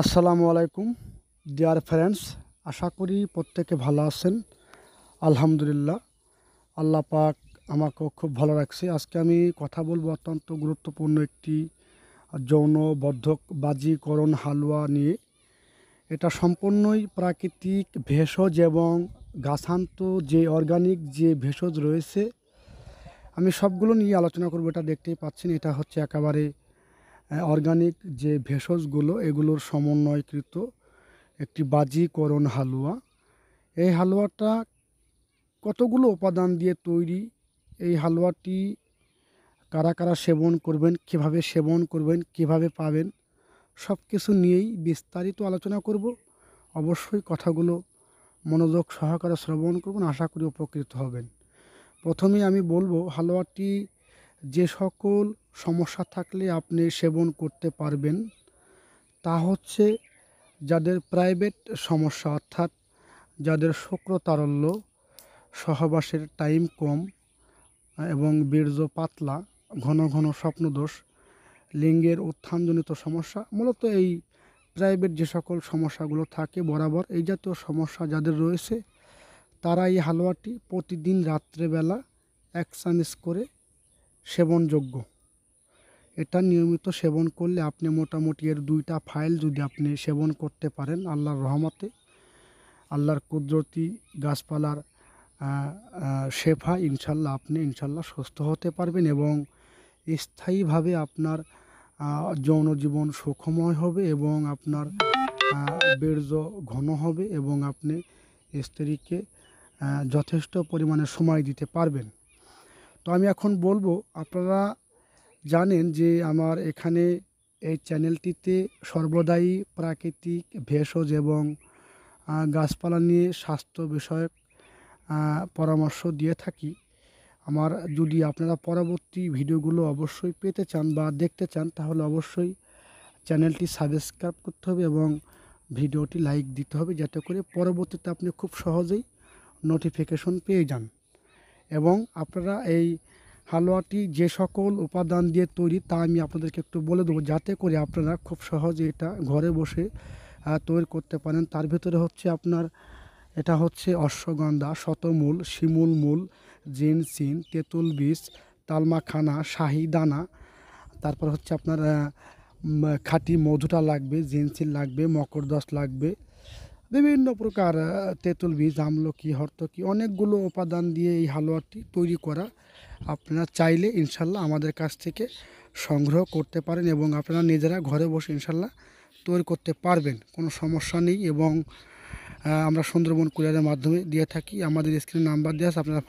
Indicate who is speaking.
Speaker 1: আসসালামু আলাইকুম dear friends আশা করি প্রত্যেকে ভালো আছেন আলহামদুলিল্লাহ আল্লাহ পাক আমাকেও খুব ভালো রাখছে আজকে আমি কথা বলবো অত্যন্ত গুরুত্বপূর্ণ একটি যৌন বদ্ধক বাজিকরণ হালুয়া নিয়ে এটা সম্পূর্ণই প্রাকৃতিক ভেষজ এবং গাছান্ত যে অর্গানিক যে ভেষজ রয়েছে আমি সবগুলো নিয়ে আলোচনা করবো এটা দেখতেই পাচ্ছেন এটা হচ্ছে একেবারে অর্গানিক যে ভেষজগুলো এগুলোর সমন্বয়কৃত একটি বাজিকরণ হালুয়া এই হালুয়াটা কতগুলো উপাদান দিয়ে তৈরি এই হালুয়াটি কারা কারা সেবন করবেন কিভাবে সেবন করবেন কিভাবে পাবেন সব কিছু নিয়েই বিস্তারিত আলোচনা করব অবশ্যই কথাগুলো মনোযোগ সহকারে শ্রবণ করবেন আশা করি উপকৃত হবেন প্রথমে আমি বলবো হালুয়াটি যে সকল সমস্যা থাকলে আপনি সেবন করতে পারবেন তা হচ্ছে যাদের প্রাইভেট সমস্যা অর্থাৎ যাদের শুক্রতারল্য সহবাসের টাইম কম এবং বীর্য পাতলা ঘন ঘন স্বপ্নদোষ লিঙ্গের উত্থানজনিত সমস্যা মূলত এই প্রাইভেট যে সকল সমস্যাগুলো থাকে বরাবর এই জাতীয় সমস্যা যাদের রয়েছে তারা এই হালুয়াটি প্রতিদিন রাত্রেবেলা এক চামচ করে সেবনযোগ্য এটা নিয়মিত সেবন করলে আপনি মোটামুটি এর দুইটা ফাইল যদি আপনি সেবন করতে পারেন আল্লাহর রহমতে আল্লাহর কুদরতি গাছপালার শেফা ইনশাল্লাহ আপনি ইনশাল্লাহ সুস্থ হতে পারবেন এবং স্থায়ীভাবে আপনার জনজীবন সুখময় হবে এবং আপনার বীর্য ঘন হবে এবং আপনি স্ত্রীকে যথেষ্ট পরিমাণে সময় দিতে পারবেন তো আমি এখন বলবো আপনারা জানেন যে আমার এখানে এই চ্যানেলটিতে সর্বদাই প্রাকৃতিক ভেষজ এবং গাছপালা নিয়ে স্বাস্থ্য বিষয়ক পরামর্শ দিয়ে থাকি আমার যদি আপনারা পরবর্তী ভিডিওগুলো অবশ্যই পেতে চান বা দেখতে চান তাহলে অবশ্যই চ্যানেলটি সাবস্ক্রাইব করতে হবে এবং ভিডিওটি লাইক দিতে হবে যাতে করে পরবর্তীতে আপনি খুব সহজেই নোটিফিকেশন পেয়ে যান এবং আপনারা এই হালুয়াটি যে সকল উপাদান দিয়ে তৈরি তা আমি আপনাদেরকে একটু বলে দেবো যাতে করে আপনারা খুব সহজে এটা ঘরে বসে তৈরি করতে পারেন তার ভিতরে হচ্ছে আপনার এটা হচ্ছে অশ্বগন্ধা শতমূল শিমুল মূল জিনসিন তেঁতুল বীজ তালমাখানা শাহি দানা তারপর হচ্ছে আপনার খাঁটি মধুটা লাগবে জিনসিন লাগবে মকরদস লাগবে বিভিন্ন প্রকার তেঁতুল বীজ আমলকি হরতকি অনেকগুলো উপাদান দিয়ে এই হালুয়াটি তৈরি করা আপনারা চাইলে ইনশাল্লাহ আমাদের কাছ থেকে সংগ্রহ করতে পারেন এবং আপনারা নিজেরা ঘরে বসে ইনশাল্লাহ তৈরি করতে পারবেন কোনো সমস্যা নেই এবং আমরা সুন্দরবন কুরিয়ারের মাধ্যমে দিয়ে থাকি আমাদের স্ক্রিনে নাম্বার দেওয়া আছে আপনারা